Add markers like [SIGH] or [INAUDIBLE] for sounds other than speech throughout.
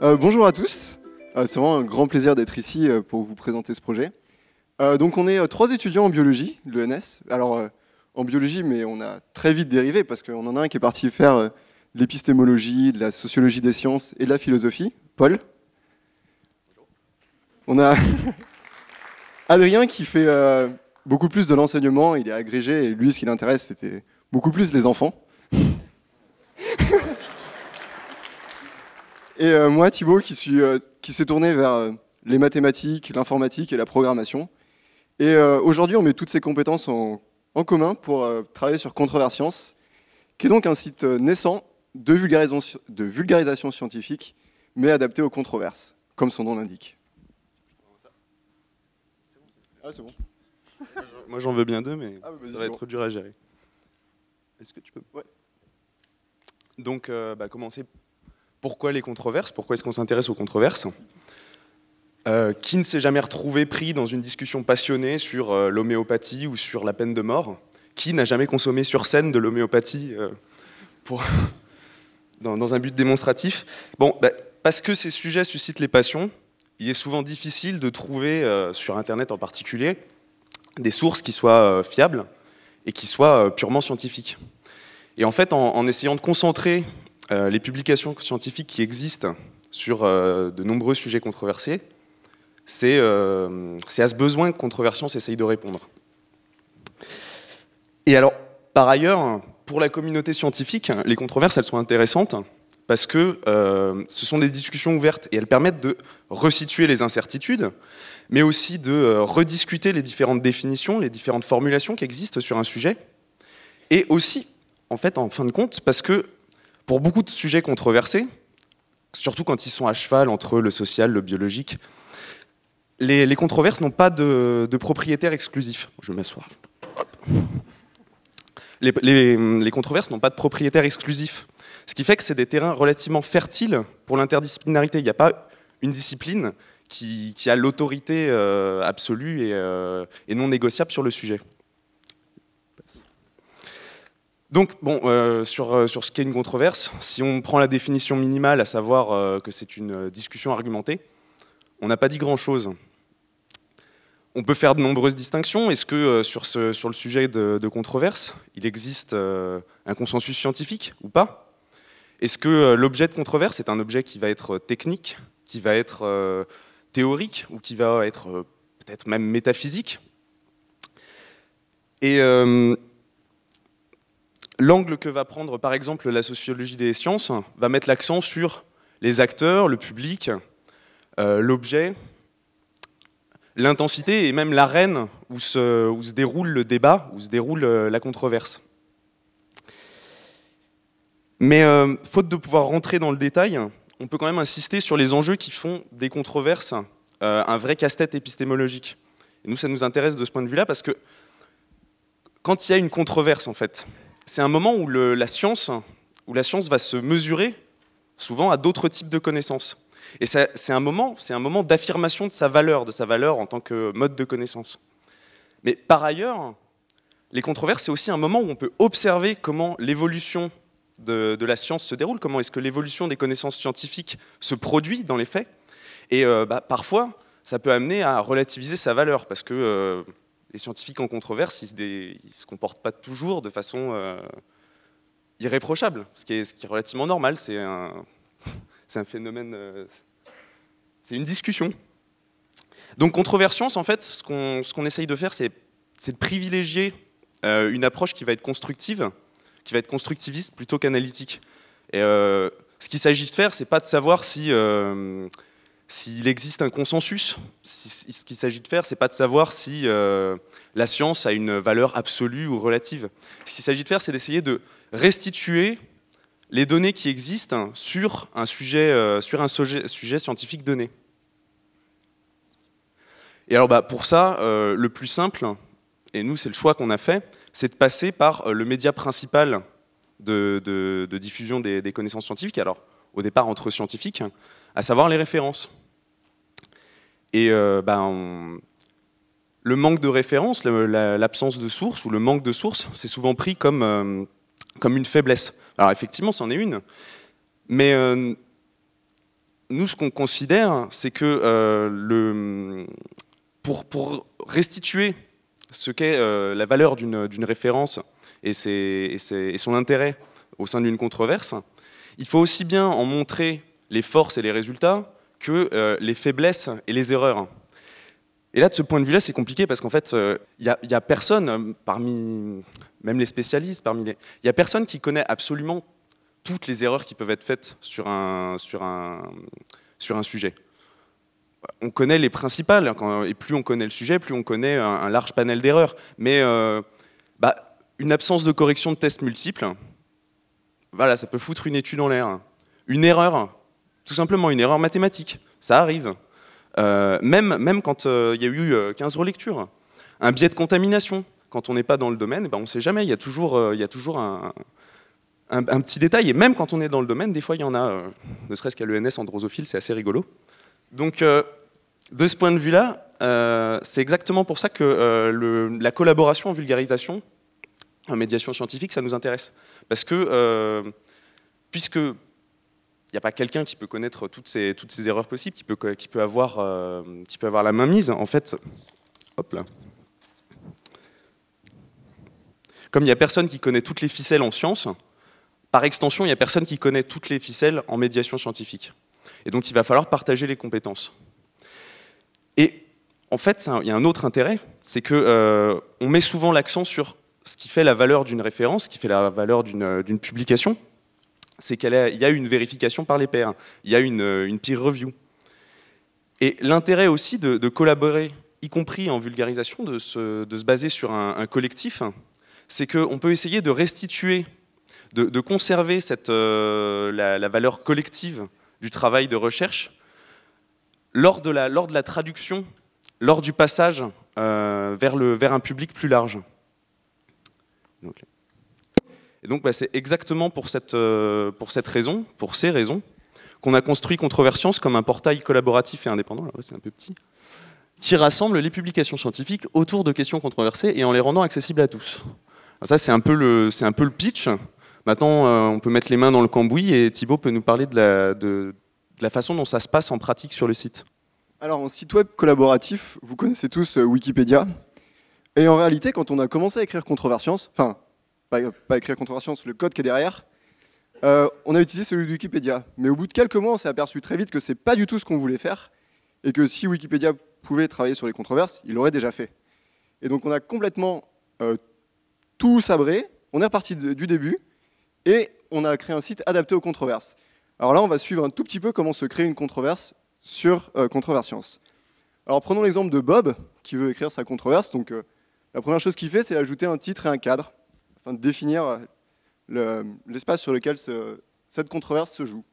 Euh, bonjour à tous. Euh, c'est vraiment un grand plaisir d'être ici euh, pour vous présenter ce projet. donc, on est trois étudiants en biologie, l'ENS. Alors, en biologie, mais on a très vite dérivé parce qu'on en a un qui est parti faire l'épistémologie, la sociologie des sciences et la philosophie. Paul. On a [LAUGHS] Adrien qui fait beaucoup plus de l'enseignement. Il est agrégé et lui, ce qui l'intéresse, c'était beaucoup plus les enfants. Et euh, moi, Thibault, qui, suis, euh, qui s'est tourné vers euh, les mathématiques, l'informatique et la programmation. Et aujourd'hui, on met toutes ces compétences en, commun pour travailler sur Controversience, qui est donc un site naissant de vulgarisation, de vulgarisation scientifique, mais adapté aux controverses, comme son nom l'indique. Ah, c'est bon. [LAUGHS] Moi, j'en veux bien deux, mais ah, bah, ça va être dur à gérer. Est-ce que tu peux ouais. Donc, bah, commencer pourquoi les controverses Pourquoi est-ce qu'on s'intéresse aux controverses euh, Qui ne s'est jamais retrouvé pris dans une discussion passionnée sur euh, l'homéopathie ou sur la peine de mort Qui n'a jamais consommé sur scène de l'homéopathie euh, [LAUGHS] dans, un but démonstratif Bon, bah, parce que ces sujets suscitent les passions, il est souvent difficile de trouver, sur Internet en particulier, des sources qui soient fiables et qui soient purement scientifiques. Et en fait, en essayant de concentrer euh, les publications scientifiques qui existent sur euh, de nombreux sujets controversés, c'est euh, à ce besoin que Controversion essaye de répondre. Et alors, par ailleurs, pour la communauté scientifique, les controverses, elles sont intéressantes parce que ce sont des discussions ouvertes et elles permettent de resituer les incertitudes, mais aussi de rediscuter les différentes définitions, les différentes formulations qui existent sur un sujet. Et aussi, en fait, en fin de compte, parce que pour beaucoup de sujets controversés, surtout quand ils sont à cheval entre le social, le biologique, les, controverses n'ont pas de, propriétaire exclusif. Je m'assois. Les, controverses n'ont pas de propriétaire exclusif. Ce qui fait que c'est des terrains relativement fertiles pour l'interdisciplinarité. Il n'y a pas une discipline qui, a l'autorité euh, absolue euh, et non négociable sur le sujet. Donc, bon, euh, euh, sur, ce qu'est une controverse, si on prend la définition minimale, à savoir euh, que c'est une discussion argumentée, on n'a pas dit grand-chose. On peut faire de nombreuses distinctions. Est-ce que sur, ce, sur, le sujet de, de controverse, il existe un consensus scientifique ou pas Est-ce que l'objet de controverse est un objet qui va être technique, qui va être théorique ou qui va être peut-être même métaphysique Et l'angle que va prendre par exemple la sociologie des sciences va mettre l'accent sur les acteurs, le public, euh, l'objet, l'intensité et même l'arène où se, déroule le débat, où se déroule euh, la controverse. Mais euh, faute de pouvoir rentrer dans le détail, on peut quand même insister sur les enjeux qui font des controverses un vrai casse-tête épistémologique. Et nous, ça nous intéresse de ce point de vue-là parce que quand il y a une controverse, en fait, c'est un moment où la, science, où la science va se mesurer souvent à d'autres types de connaissances. Et c'est un moment, un moment d'affirmation de sa valeur, de sa valeur en tant que mode de connaissance. Mais par ailleurs, les controverses, c'est aussi un moment où on peut observer comment l'évolution de, la science se déroule, comment est-ce que l'évolution des connaissances scientifiques se produit dans les faits. Et euh, bah, parfois, ça peut amener à relativiser sa valeur, parce que euh, les scientifiques en controverse, ils ne se, comportent pas toujours de façon euh, irréprochable, ce qui, est, ce qui, est, relativement normal. C'est un, [LAUGHS] un, phénomène, euh, c'est une discussion. Donc controversion, en fait, ce qu'on essaye de faire, c'est de privilégier euh, une approche qui va être constructive, qui va être constructiviste plutôt qu'analytique. Et ce qu'il s'agit de faire, c'est pas de savoir si s'il existe un consensus. Ce qu'il s'agit de faire, ce n'est pas de savoir si euh, la science a une valeur absolue ou relative. Ce qu'il s'agit de faire, c'est d'essayer de restituer les données qui existent sur un sujet, euh, sur un sujet, scientifique donné. Et alors, bah, pour ça, euh, le plus simple, et nous, c'est le choix qu'on a fait, c'est de passer par le média principal de, diffusion des, des connaissances scientifiques. Alors, au départ, entre scientifiques, à savoir les références. Et euh, ben, le manque de référence, l'absence de source ou le manque de source, c'est souvent pris comme, euh, une faiblesse. Alors effectivement, c'en est une, mais euh, nous, ce qu'on considère, c'est que pour, restituer ce qu'est la valeur d'une référence et, et, son intérêt au sein d'une controverse, il faut aussi bien en montrer les forces et les résultats que euh, les faiblesses et les erreurs. Et là, de ce point de vue-là, c'est compliqué parce qu'en fait, il euh, n'y a, personne euh, parmi, même les spécialistes, parmi les, il n'y a personne qui connaît absolument toutes les erreurs qui peuvent être faites sur un, sur un, sur un sujet. On connaît les principales, et plus on connaît le sujet, plus on connaît un, large panel d'erreurs. Mais bah, une absence de correction de tests multiples, voilà, ça peut foutre une étude en l'air. Une erreur, tout simplement une erreur mathématique, ça arrive. Euh, même, même quand euh, il y a eu 15 euh, relectures. Un biais de contamination, quand on n'est pas dans le domaine, ben, on ne sait jamais, il y a toujours, il y toujours un, petit détail. Et même quand on est dans le domaine, des fois il y en a, ne serait-ce qu'à l'ENS en drosophile, c'est assez rigolo. Donc de ce point de vue-là, c'est exactement pour ça que la collaboration en vulgarisation, en médiation scientifique, ça nous intéresse. Parce que, puisque il n'y a pas quelqu'un qui peut connaître toutes ces, toutes ces erreurs possibles, qui peut, qui, peut avoir, euh, qui peut avoir la main mise. En fait, hop là. Comme il n'y a personne qui connaît toutes les ficelles en science, par extension, il n'y a personne qui connaît toutes les ficelles en médiation scientifique. Et donc, il va falloir partager les compétences. Et en fait, il y a un autre intérêt, c'est que euh, on met souvent l'accent sur ce qui fait la valeur d'une référence, ce qui fait la valeur d'une publication, c'est qu'il y a une vérification par les pairs, il y a une, euh, une peer review. Et l'intérêt aussi de, collaborer, y compris en vulgarisation, de se, baser sur un, collectif, c'est qu'on peut essayer de restituer, de, conserver euh, la, valeur collective du travail de recherche lors de la, lors de la traduction, lors du passage euh, vers, le, vers un public plus large. Donc, et donc, bah, c'est exactement pour cette, euh, pour cette raison, pour ces raisons, qu'on a construit Controversience comme un portail collaboratif et indépendant, là, c'est un peu petit, qui rassemble les publications scientifiques autour de questions controversées et en les rendant accessibles à tous. ça, c'est un, peu le, un peu le pitch. Maintenant, euh, on peut mettre les mains dans le cambouis et Thibaut peut nous parler de la, la façon dont ça se passe en pratique sur le site. Alors, en site web collaboratif, vous connaissez tous euh, Wikipédia. Et en réalité, quand on a commencé à écrire Controversience, enfin, pas, écrire contre le code qui est derrière, euh, on a utilisé celui de Wikipédia. Mais au bout de quelques mois, on s'est aperçu très vite que c'est pas du tout ce qu'on voulait faire, et que si Wikipédia pouvait travailler sur les controverses, il l'aurait déjà fait. Et donc on a complètement euh, tout sabré, on est reparti du début, et on a créé un site adapté aux controverses. Alors là, on va suivre un tout petit peu comment se crée une controverse sur euh, Alors prenons l'exemple de Bob, qui veut écrire sa controverse. Donc euh, la première chose qu'il fait, c'est ajouter un titre et un cadre afin de définir euh, l'espace sur lequel cette controverse se joue.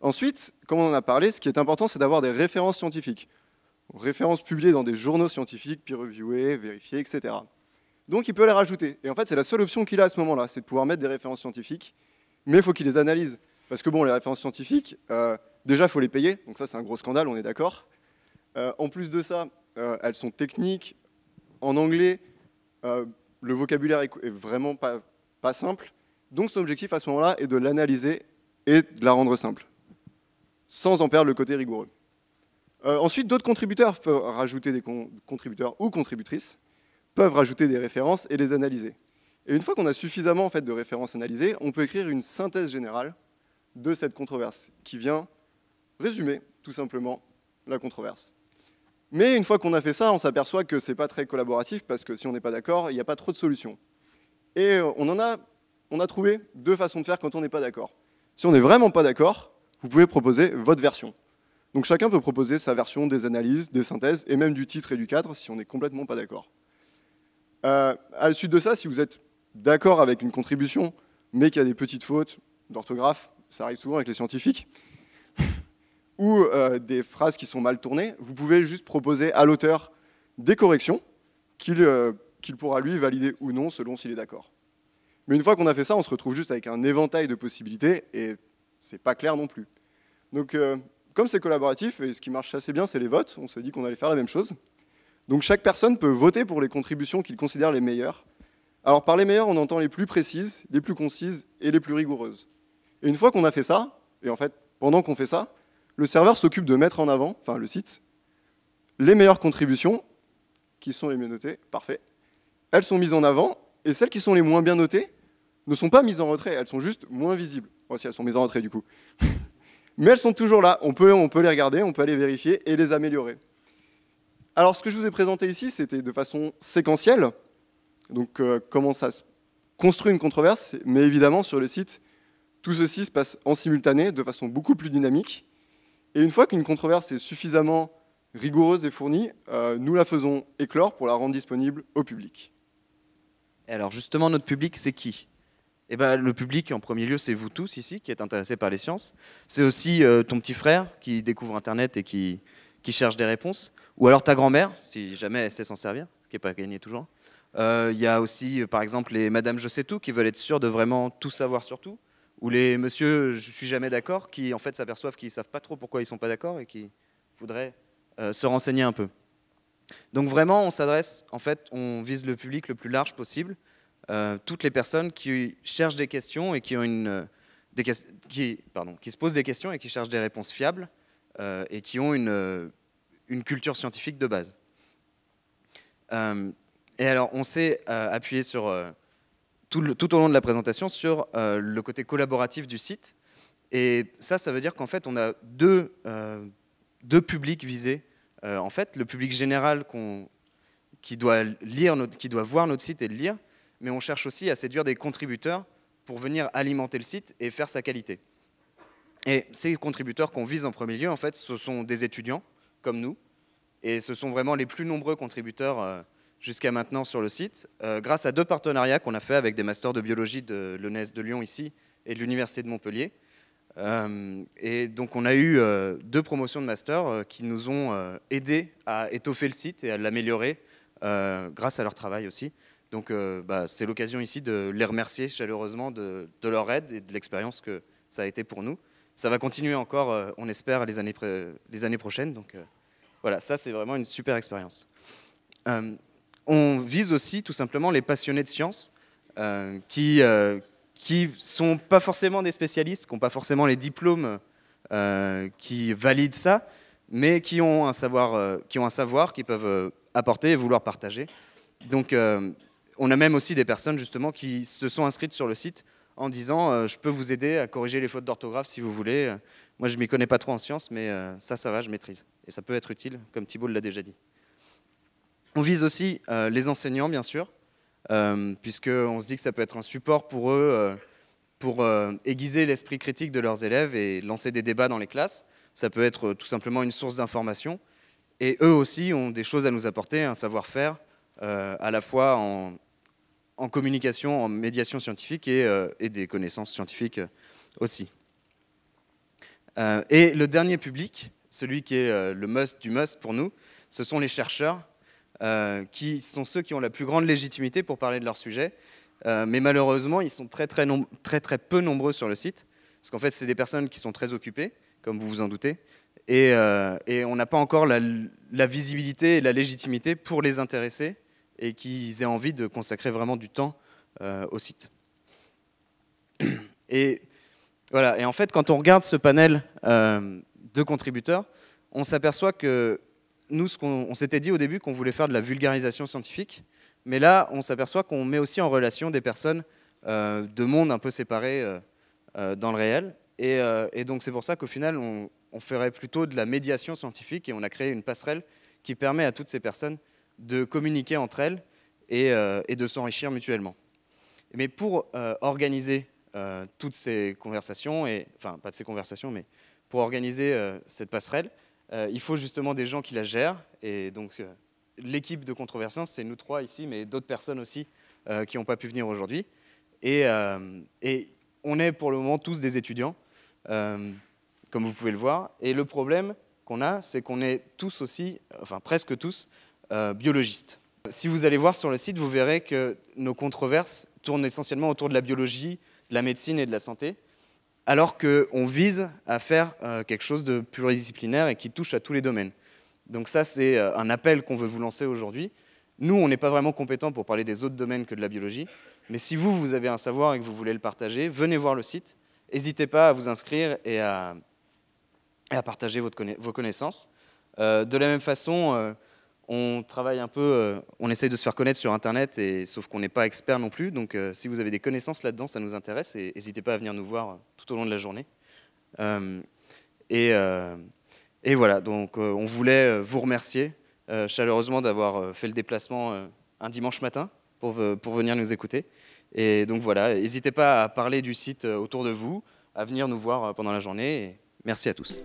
Ensuite, comme on en a parlé, ce qui est important, c'est d'avoir des références scientifiques. Références publiées dans des journaux scientifiques, peer reviewées, vérifiées, etc. Donc il peut les rajouter. Et en fait, c'est la seule option qu'il a à ce moment-là, c'est de pouvoir mettre des références scientifiques, mais il faut qu'il les analyse. Parce que bon, les références scientifiques, euh, déjà, il faut les payer, donc ça c'est un gros scandale, on est d'accord. Euh, en plus de ça, elles sont techniques, en anglais, le vocabulaire est vraiment pas, simple. Donc son objectif à ce moment-là est de l'analyser et de la rendre simple, sans en perdre le côté rigoureux. Euh, ensuite, d'autres contributeurs peuvent rajouter des contributeurs ou contributrices peuvent rajouter des références et les analyser. Et une fois qu'on a suffisamment fait, de références analysées, on peut écrire une synthèse générale de cette controverse qui vient résumer tout simplement la controverse. Mais une fois qu'on a fait ça, on s'aperçoit que ce n'est pas très collaboratif parce que si on n'est pas d'accord, il n'y a pas trop de solutions. Et euh, on en a, trouvé deux façons de faire quand on n'est pas d'accord. Si on n'est vraiment pas d'accord, vous pouvez proposer votre version. Donc chacun peut proposer sa version des analyses, des synthèses et même du titre et du cadre si on n'est complètement pas d'accord. Euh, à la suite de ça, si vous êtes d'accord avec une contribution, mais qu'il y a des petites fautes d'orthographe, ça arrive souvent avec les scientifiques, ou euh, des phrases qui sont mal tournées, vous pouvez juste proposer à l'auteur des corrections euh, qu'il pourra lui valider ou non selon s'il est d'accord. Mais une fois qu'on a fait ça, on se retrouve juste avec un éventail de possibilités et c'est pas clair non plus. Donc euh, comme c'est collaboratif et ce qui marche assez bien, c'est les votes. On s'est dit qu'on allait faire la même chose. Donc chaque personne peut voter pour les contributions qu'il considère les meilleures. Alors par les meilleures, on entend les plus précises, les plus concises et les plus rigoureuses. Et une fois qu'on a fait ça, et en fait pendant qu'on fait ça, le serveur s'occupe de mettre en avant, enfin le site, les meilleures contributions, qui sont les mieux notées, parfait. Elles sont mises en avant, et celles qui sont les moins bien notées ne sont pas mises en retrait, elles sont juste moins visibles. Enfin, oh, si elles sont mises en retrait du coup. [LAUGHS] Mais elles sont toujours là, on peut, on peut les regarder, on peut les vérifier et les améliorer. Alors ce que je vous ai présenté ici, c'était de façon séquentielle, donc euh, comment ça se construit une controverse, mais évidemment sur le site, tout ceci se passe en simultané, de façon beaucoup plus dynamique, et une fois qu'une controverse est suffisamment rigoureuse et fournie, euh, nous la faisons éclore pour la rendre disponible au public. alors justement, notre public, c'est qui eh ben, le public, en premier lieu, c'est vous tous ici qui êtes intéressés par les sciences. C'est aussi euh, ton petit frère qui découvre Internet et qui, qui cherche des réponses. Ou alors ta grand-mère, si jamais elle sait s'en servir, ce qui n'est pas gagné toujours. Euh, il y a aussi, par exemple, les Madame Je sais tout qui veulent être sûres de vraiment tout savoir sur tout ou les monsieur je suis jamais d'accord qui en fait s'aperçoivent qu'ils savent pas trop pourquoi ils sont pas d'accord et qui voudraient euh, se renseigner un peu. Donc vraiment on s'adresse en fait on vise le public le plus large possible, euh, toutes les personnes qui cherchent des questions et qui ont une qui pardon qui se posent des questions et qui cherchent des réponses fiables euh, et qui ont une une culture scientifique de base. et alors on s'est appuyé sur tout, au long de la présentation sur euh, le côté collaboratif du site. Et ça, ça veut dire qu'en fait, on a deux, euh, publics visés. Euh, en fait, le public général qui, doit lire qui doit voir notre site et le lire, mais on cherche aussi à séduire des contributeurs pour venir alimenter le site et faire sa qualité. Et ces contributeurs qu'on vise en premier lieu, en fait, ce sont des étudiants, comme nous, et ce sont vraiment les plus nombreux contributeurs jusqu'à maintenant sur le site, euh, grâce à deux partenariats qu'on a fait avec des masters de biologie de l'ENES de Lyon ici et de l'Université de Montpellier. Euh, et donc on a eu euh, deux promotions de masters qui nous ont aidés à étoffer le site et à l'améliorer grâce à leur travail aussi. Donc bah, c'est l'occasion ici de les remercier chaleureusement de, leur aide et de l'expérience que ça a été pour nous. Ça va continuer encore, on espère, les années, les années prochaines. Donc voilà, ça c'est vraiment une super expérience on vise aussi tout simplement les passionnés de sciences euh, qui ne euh, sont pas forcément des spécialistes, qui n'ont pas forcément les diplômes euh, qui valident ça, mais qui ont un savoir, qui ont un savoir qu'ils peuvent apporter et vouloir partager. Donc, on a même aussi des personnes justement qui se sont inscrites sur le site en disant je peux vous aider à corriger les fautes d'orthographe si vous voulez. Moi, je m'y connais pas trop en sciences, mais ça, ça va, je maîtrise. Et ça peut être utile, comme Thibault l'a déjà dit. On vise aussi euh, les enseignants, bien sûr, euh, puisqu'on se dit que ça peut être un support pour eux, euh, pour euh, aiguiser l'esprit critique de leurs élèves et lancer des débats dans les classes. Ça peut être tout simplement une source d'information. Et eux aussi ont des choses à nous apporter, un savoir-faire, à la fois en, communication, en médiation scientifique et des connaissances scientifiques aussi. et le dernier public, celui qui est le must du must pour nous, ce sont les chercheurs euh, qui sont ceux qui ont la plus grande légitimité pour parler de leur sujet. Euh, mais malheureusement, ils sont très très, très très peu nombreux sur le site, parce qu'en fait, c'est des personnes qui sont très occupées, comme vous vous en doutez, et, euh, on n'a pas encore la, visibilité et la légitimité pour les intéresser et qu'ils aient envie de consacrer vraiment du temps au site. Et voilà. Et en fait, quand on regarde ce panel de contributeurs, on s'aperçoit que nous, on, s'était dit au début qu'on voulait faire de la vulgarisation scientifique, mais là, on s'aperçoit qu'on met aussi en relation des personnes euh, de mondes un peu séparés euh, euh, dans le réel. Et, donc, c'est pour ça qu'au final, on, ferait plutôt de la médiation scientifique et on a créé une passerelle qui permet à toutes ces personnes de communiquer entre elles et, de s'enrichir mutuellement. Mais pour organiser toutes ces conversations, et, enfin, pas de ces conversations, mais pour organiser cette passerelle, euh, il faut justement des gens qui la gèrent. Et donc, euh, l'équipe de Controversance, c'est nous trois ici, mais d'autres personnes aussi euh, qui n'ont pas pu venir aujourd'hui. Et, et, on est pour le moment tous des étudiants, comme vous pouvez le voir. Et le problème qu'on a, c'est qu'on est tous aussi, enfin presque tous, biologistes. Si vous allez voir sur le site, vous verrez que nos controverses tournent essentiellement autour de la biologie, de la médecine et de la santé alors qu'on vise à faire euh, quelque chose de pluridisciplinaire et qui touche à tous les domaines. Donc ça, c'est euh, un appel qu'on veut vous lancer aujourd'hui. Nous, on n'est pas vraiment compétents pour parler des autres domaines que de la biologie, mais si vous, vous avez un savoir et que vous voulez le partager, venez voir le site. N'hésitez pas à vous inscrire et à, partager vos connaissances. Euh, de la même façon, on travaille un peu, euh, on essaye de se faire connaître sur Internet, et, sauf qu'on n'est pas expert non plus. Donc euh, si vous avez des connaissances là-dedans, ça nous intéresse. Et n'hésitez pas à venir nous voir euh, tout au long de la journée. Et, voilà, donc on voulait vous remercier chaleureusement d'avoir fait le déplacement un dimanche matin pour, pour venir nous écouter. Et donc voilà, n'hésitez pas à parler du site autour de vous, à venir nous voir pendant la journée. merci à tous.